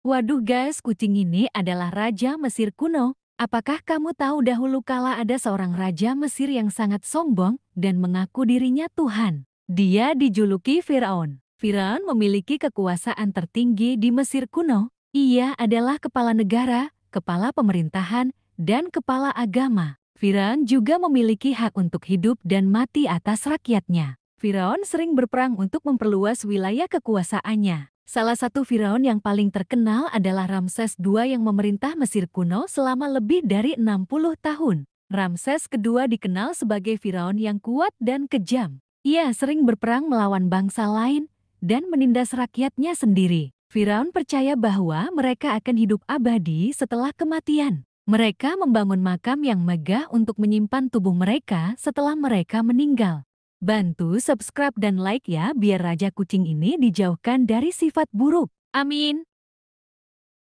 Waduh guys, kucing ini adalah Raja Mesir kuno. Apakah kamu tahu dahulu kala ada seorang Raja Mesir yang sangat sombong dan mengaku dirinya Tuhan? Dia dijuluki Firaun. Firaun memiliki kekuasaan tertinggi di Mesir kuno. Ia adalah kepala negara, kepala pemerintahan, dan kepala agama. Firaun juga memiliki hak untuk hidup dan mati atas rakyatnya. Firaun sering berperang untuk memperluas wilayah kekuasaannya. Salah satu Firaun yang paling terkenal adalah Ramses II yang memerintah Mesir kuno selama lebih dari 60 tahun. Ramses II dikenal sebagai Firaun yang kuat dan kejam. Ia sering berperang melawan bangsa lain dan menindas rakyatnya sendiri. Firaun percaya bahwa mereka akan hidup abadi setelah kematian. Mereka membangun makam yang megah untuk menyimpan tubuh mereka setelah mereka meninggal. Bantu subscribe dan like ya biar Raja Kucing ini dijauhkan dari sifat buruk. Amin.